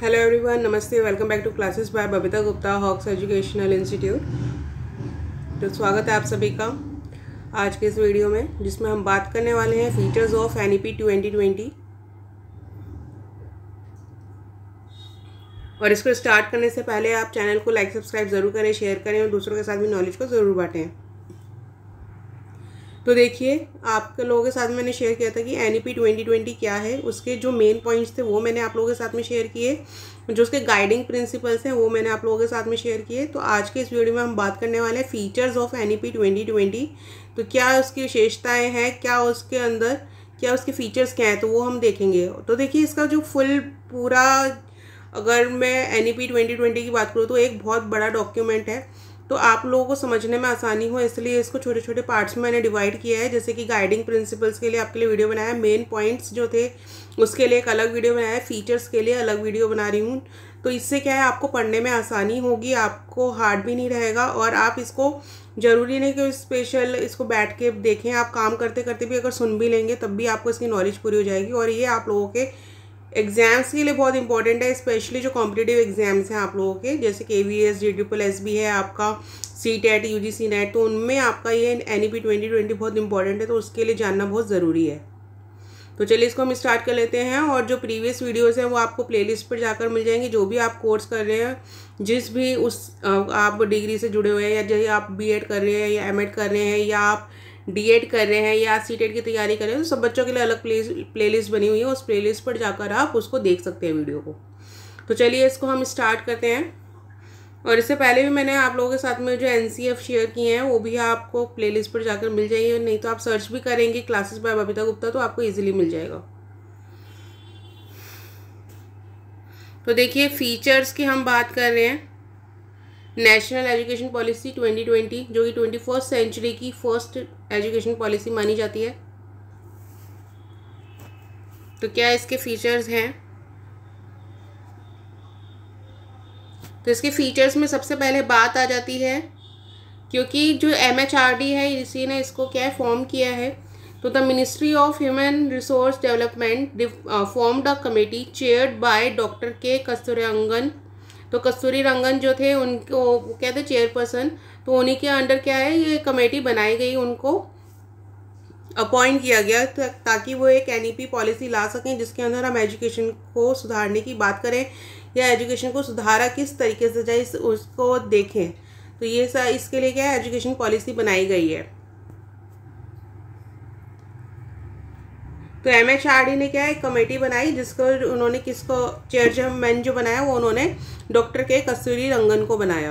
Hello everyone नमस्ते welcome back to classes by Babita Gupta Hawks educational institute तो स्वागत है आप सभी का आज के इस वीडियो में जिसमें हम बात करने वाले हैं features of N E twenty twenty और इसको स्टार्ट करने से पहले आप चैनल को लाइक सब्सक्राइब ज़रूर करें शेयर करें और दूसरों के साथ भी नॉलेज को ज़रूर बांटें तो देखिए आप लोगों के साथ मैंने शेयर किया था कि N E P twenty twenty क्या है उसके जो मेन पॉइंट्स थे वो मैंने आप लोगों के साथ में शेयर किए जो उसके गाइडिंग प्रिंसिपल्स हैं वो मैंने आप लोगों के साथ में शेयर किए तो आज के इस वीडियो में हम बात करने वाले हैं features of N E P twenty twenty तो क्या उसकी विशेषताएँ हैं क्या उसके अंदर क्या उसके फीचर्स क्या हैं तो वो हम देखेंगे तो देखिए इसका जो फुल पूरा अगर मैं N E P twenty twenty की बात करूँ तो एक बहुत बड़ा डॉक्यूमेंट है तो आप लोगों को समझने में आसानी हो इसलिए इसको छोटे छोटे पार्ट्स में मैंने डिवाइड किया है जैसे कि गाइडिंग प्रिंसिपल्स के लिए आपके लिए वीडियो बनाया मेन पॉइंट्स जो थे उसके लिए एक अलग वीडियो बनाया फीचर्स के लिए अलग वीडियो बना रही हूँ तो इससे क्या है आपको पढ़ने में आसानी होगी आपको हार्ड भी नहीं रहेगा और आप इसको ज़रूरी नहीं कि स्पेशल इसको बैठ के देखें आप काम करते करते भी अगर सुन भी लेंगे तब भी आपको इसकी नॉलेज पूरी हो जाएगी और ये आप लोगों के एग्ज़ाम्स के लिए बहुत इंपॉर्टेंट है स्पेशली जो कॉम्पिटेटिव एग्ज़ाम्स हैं आप लोगों के जैसे K V S G triple S B है आपका C TET U G C NET तो उनमें आपका ये N E P twenty twenty बहुत इंपॉर्टेंट है तो उसके लिए जानना बहुत ज़रूरी है तो चलिए इसको हम स्टार्ट कर लेते हैं और जो प्रीवियस वीडियोज़ हैं वो आपको प्लेलिस्ट पर जाकर मिल जाएंगी जो भी आप कोर्स कर रहे हैं जिस भी उस आप डिग्री से जुड़े हुए हैं या जैसे आप एड कर रहे हैं या एड कर रहे हैं या आप डीएड कर रहे हैं या सी की तैयारी कर रहे हैं तो सब बच्चों के लिए अलग प्ले लिस्ट बनी हुई है उस लिस्ट पर जाकर आप उसको देख सकते हैं वीडियो को तो चलिए इसको हम स्टार्ट करते हैं और इससे पहले भी मैंने आप लोगों के साथ में जो एन शेयर किए हैं वो भी आपको प्लेलिस्ट पर जाकर मिल जाएगी नहीं तो आप सर्च भी करेंगे क्लासेस बाय बबीता गुप्ता तो आपको ईजिली मिल जाएगा तो देखिए फीचर्स की हम बात कर रहे हैं नेशनल एजुकेशन पॉलिसी 2020 जो कि ट्वेंटी फर्स्ट सेंचुरी की फर्स्ट एजुकेशन पॉलिसी मानी जाती है तो क्या इसके फीचर्स हैं तो इसके फीचर्स में सबसे पहले बात आ जाती है क्योंकि जो एम एच आर डी है इसी ने इसको क्या फॉर्म किया है तो the ministry of human resource development formed a committee chaired by doctor K Kasturirangan तो कस्तूरी रंगन जो थे उनको वो कहते चेयरपर्सन तो उन्हीं के अंडर क्या है ये कमेटी बनाई गई उनको अपॉइंट किया गया ताकि वो एक एन पॉलिसी ला सकें जिसके अंदर हम एजुकेशन को सुधारने की बात करें या एजुकेशन को सुधारा किस तरीके से जाए उसको देखें तो ये इसके लिए क्या है एजुकेशन पॉलिसी बनाई गई है तो एम एच आर डी ने क्या एक कमेटी बनाई जिसको उन्होंने किसको चेयरमैन जो बनाया वो उन्होंने डॉक्टर के कस्तूरी रंगन को बनाया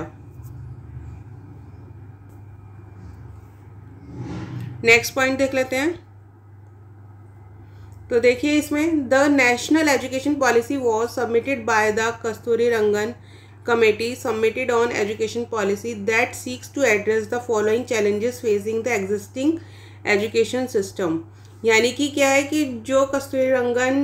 नेक्स्ट पॉइंट देख लेते हैं तो देखिए इसमें the national education policy was submitted by the Kasturi Rangan committee submitted on education policy that seeks to address the following challenges facing the existing education system यानी कि क्या है कि जो रंगन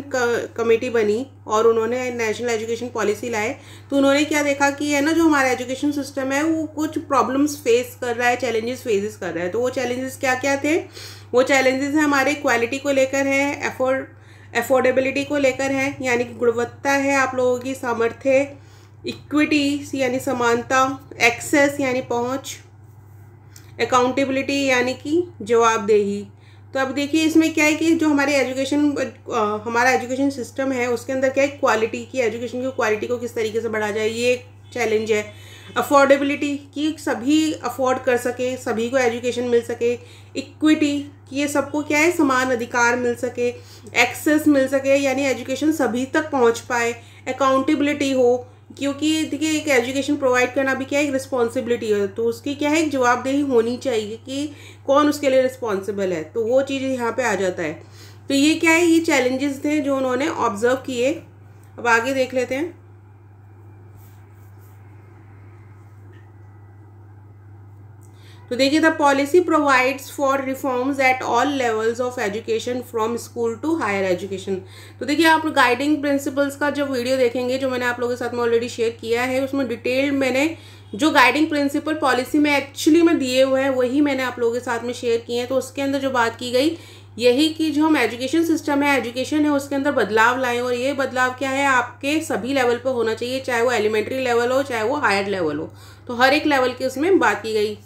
कमेटी बनी और उन्होंने नेशनल एजुकेशन पॉलिसी लाए तो उन्होंने क्या देखा कि है ना जो हमारा एजुकेशन सिस्टम है वो कुछ प्रॉब्लम्स फेस कर रहा है चैलेंजेस फेसेस कर रहा है तो वो चैलेंजेस क्या क्या थे वो चैलेंजेस हैं हमारे क्वालिटी को लेकर हैं एफोर्ड एफोर्डेबिलिटी को लेकर हैं यानी कि गुणवत्ता है आप लोगों की सामर्थ्य इक्विटी यानी समानता एक्सेस यानी पहुंच अकाउंटेबिलिटी यानी कि जवाबदेही तो अब देखिए इसमें क्या है कि जो हमारे एजुकेशन हमारा एजुकेशन सिस्टम है उसके अंदर क्या है क्वालिटी की एजुकेशन की क्वालिटी को किस तरीके से बढ़ा जाए ये एक चैलेंज है अफोर्डेबिलिटी कि सभी अफोर्ड कर सके सभी को एजुकेशन मिल सके इक्विटी कि ये सबको क्या है समान अधिकार मिल सके एक्सेस मिल सके यानी एजुकेशन सभी तक पहुंच पाए अकाउंटेबिलिटी हो क्योंकि देखिए एक एजुकेशन प्रोवाइड करना भी क्या है एक रिस्पॉन्सिबिलिटी है तो उसकी क्या है एक जवाबदेही होनी चाहिए कि कौन उसके लिए रिस्पॉन्सिबल है तो वो चीज़ यहाँ पे आ जाता है तो ये क्या है ये चैलेंजेस थे जो उन्होंने ऑब्जर्व किए अब आगे देख लेते हैं तो देखिए the policy provides for reforms at all levels of education from school to higher education तो देखिए आप गाइडिंग प्रिंसिपल्स का जो वीडियो देखेंगे जो मैंने आप लोगों के साथ में ऑलरेडी शेयर किया है उसमें डिटेल मैंने जो गाइडिंग प्रिंसिपल पॉलिसी में एक्चुअली में दिए हुए हैं वही मैंने आप लोगों के साथ में शेयर किए हैं तो उसके अंदर जो बात की गई यही कि जो हम एजुकेशन सिस्टम है एजुकेशन है उसके अंदर बदलाव लाएं और ये बदलाव क्या है आपके सभी लेवल पर होना चाहिए चाहे वो एलिमेंट्री लेवल हो चाहे वो हायर लेवल हो तो हर एक लेवल की उसमें बात की गई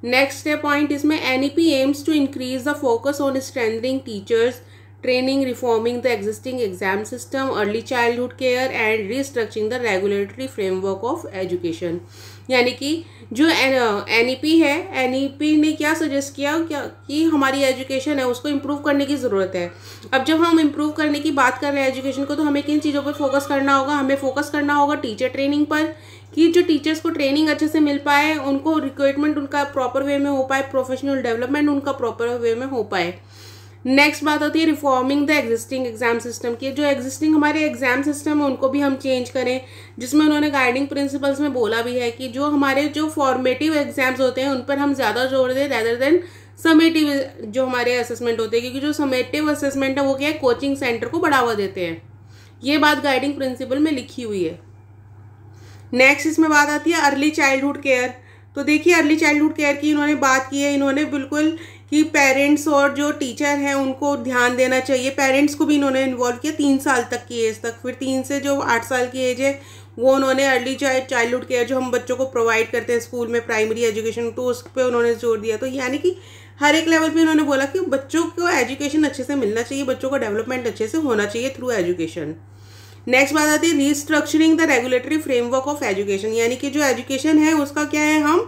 Next step point is my NEP aims to increase the focus on strengthening teachers training, reforming the existing exam system, early childhood care and restructuring the regulatory framework of education. यानी कि जो N E P है N E P ने क्या suggest किया क्या कि हमारी एजुकेशन है उसको इम्प्रूव करने की ज़रूरत है अब जब हम इम्प्रूव करने की बात कर रहे हैं एजुकेशन को तो हमें किन चीज़ों पर फोकस करना होगा हमें फोकस करना होगा टीचर ट्रेनिंग पर कि जो टीचर्स को ट्रेनिंग अच्छे से मिल पाए उनको रिक्रूटमेंट उनका प्रॉपर वे में हो पाए प्रोफेशनल डेवलपमेंट उनका प्रॉपर वे में हो पाए नेक्स्ट बात होती है reforming the existing exam system की जो एग्जिस्टिंग हमारे एग्जाम सिस्टम है उनको भी हम चेंज करें जिसमें उन्होंने गाइडिंग प्रिंसिपल्स में बोला भी है कि जो हमारे जो फॉर्मेटिव एग्जाम्स होते हैं उन पर हम ज़्यादा जोर दें रेदर देन समेटिव जो हमारे असेसमेंट होते हैं क्योंकि जो समेटिव असेसमेंट है वो क्या है कोचिंग सेंटर को बढ़ावा देते हैं ये बात गाइडिंग प्रिंसिपल में लिखी हुई है नेक्स्ट इसमें बात आती है अर्ली चाइल्डहुड केयर तो देखिए अर्ली चाइल्डहुड केयर की इन्होंने बात की है इन्होंने बिल्कुल कि पेरेंट्स और जो टीचर हैं उनको ध्यान देना चाहिए पेरेंट्स को भी इन्होंने इन्वॉल्व किया तीन साल तक की एज तक फिर तीन से जो आठ साल की एज है वो उन्होंने अर्ली चाइल्ड चाइल्डहुड केयर जो हम बच्चों को प्रोवाइड करते हैं स्कूल में प्राइमरी एजुकेशन तो उस पर उन्होंने जोर दिया तो यानी कि हर एक लेवल पे उन्होंने बोला कि बच्चों को एजुकेशन अच्छे से मिलना चाहिए बच्चों का डेवलपमेंट अच्छे से होना चाहिए थ्रू एजुकेशन नेक्स्ट बात आती है restructuring the regulatory framework of education यानी कि जो एजुकेशन है उसका क्या है हम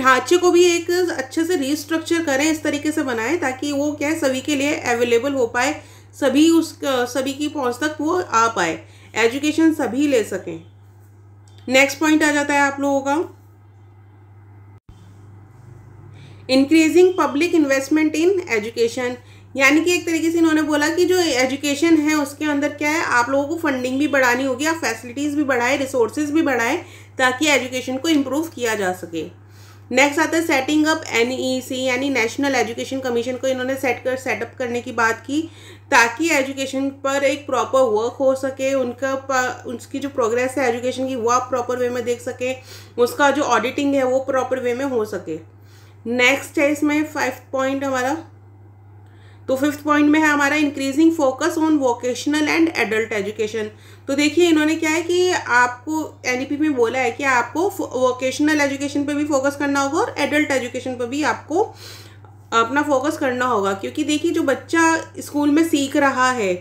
ढांचे को भी एक अच्छे से रिस्ट्रक्चर करें इस तरीके से बनाएं ताकि वो क्या है सभी के लिए अवेलेबल हो पाए सभी उस सभी की पहुंच तक वो आ पाए एजुकेशन सभी ले सकें नेक्स्ट पॉइंट आ जाता है आप लोगों का increasing public investment in education यानी कि एक तरीके से इन्होंने बोला कि जो एजुकेशन है उसके अंदर क्या है आप लोगों को फंडिंग भी बढ़ानी होगी आप फैसिलिटीज़ भी बढ़ाएं रिसोर्सेज भी बढ़ाएं ताकि एजुकेशन को इम्प्रूव किया जा सके नेक्स्ट आता है सेटिंग अप एन यानी नेशनल एजुकेशन कमीशन को इन्होंने सेट कर सेटअप करने की बात की ताकि एजुकेशन पर एक प्रॉपर वर्क हो सके उनका उसकी जो प्रोग्रेस है एजुकेशन की वो आप प्रॉपर वे में देख सकें उसका जो ऑडिटिंग है वो प्रॉपर वे में हो सके नेक्स्ट है इसमें फाइव पॉइंट हमारा तो फिफ्थ पॉइंट में है हमारा increasing focus on vocational and adult education तो देखिए इन्होंने क्या है कि आपको एन e में बोला है कि आपको वोकेशनल एजुकेशन पर भी फोकस करना होगा और एडल्ट एजुकेशन पर भी आपको अपना फोकस करना होगा क्योंकि देखिए जो बच्चा स्कूल में सीख रहा है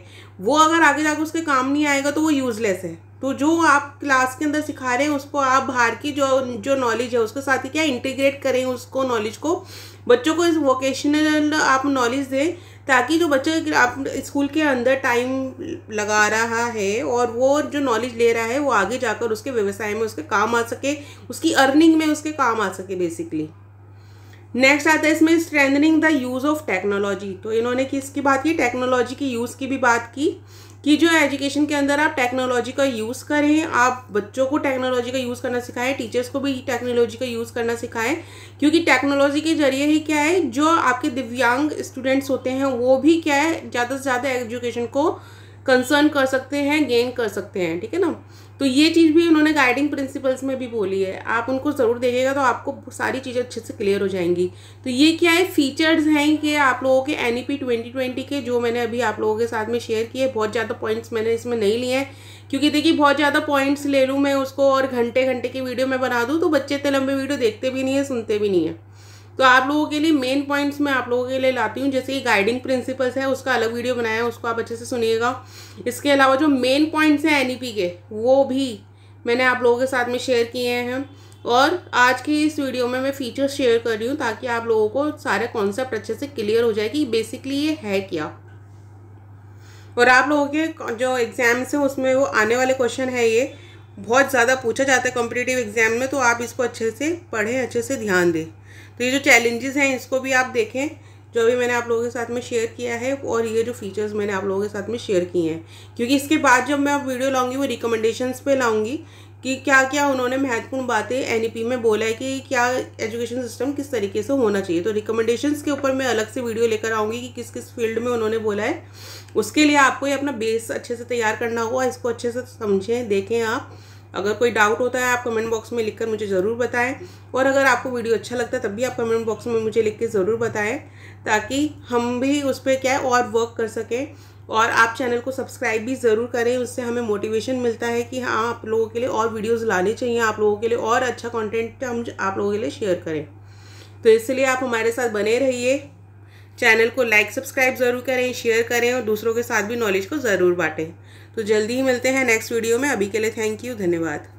वो अगर आगे जाकर उसके काम नहीं आएगा तो वो यूज़लेस है तो जो आप क्लास के अंदर सिखा रहे हैं उसको आप बाहर की जो जो नॉलेज है उसके साथ ही क्या इंटीग्रेट करें उसको नॉलेज को बच्चों को इस वोकेशनल आप नॉलेज दें ताकि जो बच्चा आप स्कूल के अंदर टाइम लगा रहा है और वो जो नॉलेज ले रहा है वो आगे जाकर उसके व्यवसाय में उसके काम आ सके उसकी अर्निंग में उसके काम आ सके बेसिकली नेक्स्ट आता है इसमें strengthening the use of technology तो इन्होंने किसकी बात की टेक्नोलॉजी की यूज़ की भी बात की कि जो एजुकेशन के अंदर आप टेक्नोलॉजी का यूज़ करें आप बच्चों को टेक्नोलॉजी का यूज़ करना सिखाएं टीचर्स को भी टेक्नोलॉजी का यूज़ करना सिखाएं क्योंकि टेक्नोलॉजी के ज़रिए ही क्या है जो आपके दिव्यांग स्टूडेंट्स होते हैं वो भी क्या है ज़्यादा से ज़्यादा एजुकेशन को कंसर्न कर सकते हैं गेन कर सकते हैं ठीक है ना तो ये चीज़ भी उन्होंने गाइडिंग प्रिंसिपल्स में भी बोली है आप उनको ज़रूर देखिएगा तो आपको सारी चीज़ें अच्छे से क्लियर हो जाएंगी तो ये क्या है फीचर्स हैं कि आप लोगों के N E P twenty twenty के जो मैंने अभी आप लोगों के साथ में शेयर किए बहुत ज़्यादा पॉइंट्स मैंने इसमें नहीं लिए हैं क्योंकि देखिए बहुत ज़्यादा पॉइंट्स ले लूँ मैं उसको और घंटे घंटे की वीडियो में बना दूँ तो बच्चे इतने लंबे वीडियो देखते भी नहीं है सुनते भी नहीं है तो आप लोगों के लिए मेन पॉइंट्स मैं आप लोगों के लिए लाती हूँ जैसे ये गाइडिंग प्रिंसिपल्स है उसका अलग वीडियो बनाया है उसको आप अच्छे से सुनिएगा इसके अलावा जो मेन पॉइंट्स हैं एन e के वो भी मैंने आप लोगों के साथ में शेयर किए हैं और आज की इस वीडियो में मैं फीचर्स शेयर कर रही हूँ ताकि आप लोगों को सारे कॉन्सेप्ट अच्छे से क्लियर हो जाए कि बेसिकली ये है क्या और आप लोगों के जो एग्ज़ाम्स हैं उसमें वो आने वाले क्वेश्चन है ये बहुत ज़्यादा पूछा जाता है कॉम्पिटिटिव एग्ज़ाम में तो आप इसको अच्छे से पढ़ें अच्छे से ध्यान दें तो ये जो चैलेंजेस हैं इसको भी आप देखें जो भी मैंने आप लोगों के साथ में शेयर किया है और ये जो फीचर्स मैंने आप लोगों के साथ में शेयर किए हैं क्योंकि इसके बाद जब मैं वीडियो लाऊंगी वो रिकमेंडेशंस पे लाऊंगी कि क्या क्या उन्होंने महत्वपूर्ण बातें एन e में बोला है कि क्या एजुकेशन सिस्टम किस तरीके से होना चाहिए तो रिकमेंडेशंस के ऊपर मैं अलग से वीडियो लेकर आऊँगी कि किस किस फील्ड में उन्होंने बोला है उसके लिए आपको ये अपना बेस अच्छे से तैयार करना होगा इसको अच्छे से समझें देखें आप अगर कोई डाउट होता है आप कमेंट बॉक्स में लिखकर मुझे ज़रूर बताएं और अगर आपको वीडियो अच्छा लगता है तब भी आप कमेंट बॉक्स में मुझे लिख के ज़रूर बताएं ताकि हम भी उस पर क्या और वर्क कर सकें और आप चैनल को सब्सक्राइब भी ज़रूर करें उससे हमें मोटिवेशन मिलता है कि हाँ आप लोगों के लिए और वीडियोज़ लाने चाहिए आप लोगों के लिए और अच्छा कॉन्टेंट हम आप लोगों के लिए शेयर करें तो इसलिए आप हमारे साथ बने रहिए चैनल को लाइक सब्सक्राइब ज़रूर करें शेयर करें और दूसरों के साथ भी नॉलेज को ज़रूर बांटें तो जल्दी ही मिलते हैं नेक्स्ट वीडियो में अभी के लिए थैंक यू धन्यवाद